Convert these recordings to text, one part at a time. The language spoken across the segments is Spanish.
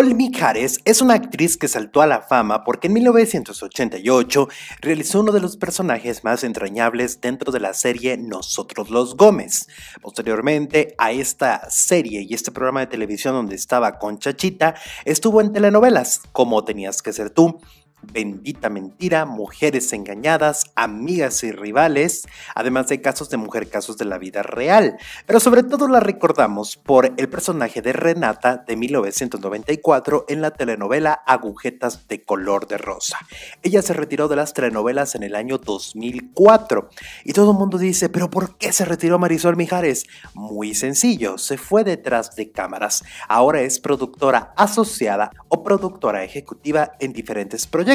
Olmi Jares es una actriz que saltó a la fama porque en 1988 realizó uno de los personajes más entrañables dentro de la serie Nosotros los Gómez. Posteriormente a esta serie y este programa de televisión donde estaba con Chachita, estuvo en telenovelas como Tenías que ser tú, Bendita mentira, mujeres engañadas, amigas y rivales, además de casos de mujer, casos de la vida real. Pero sobre todo la recordamos por el personaje de Renata de 1994 en la telenovela Agujetas de color de rosa. Ella se retiró de las telenovelas en el año 2004 y todo el mundo dice, pero ¿por qué se retiró Marisol Mijares? Muy sencillo, se fue detrás de cámaras. Ahora es productora asociada o productora ejecutiva en diferentes proyectos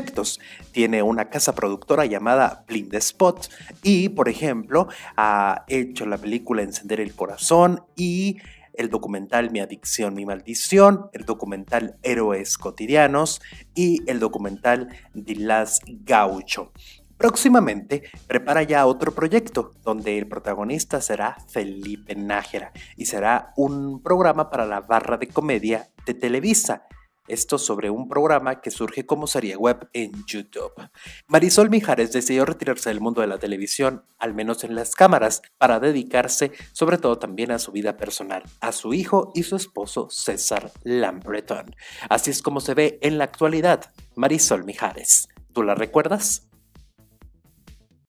tiene una casa productora llamada Blind Spot y, por ejemplo, ha hecho la película Encender el Corazón y el documental Mi Adicción, Mi Maldición, el documental Héroes Cotidianos y el documental The Last Gaucho. Próximamente prepara ya otro proyecto donde el protagonista será Felipe Nájera y será un programa para la barra de comedia de Televisa esto sobre un programa que surge como serie web en YouTube. Marisol Mijares decidió retirarse del mundo de la televisión, al menos en las cámaras, para dedicarse sobre todo también a su vida personal, a su hijo y su esposo César Lambreton. Así es como se ve en la actualidad Marisol Mijares. ¿Tú la recuerdas?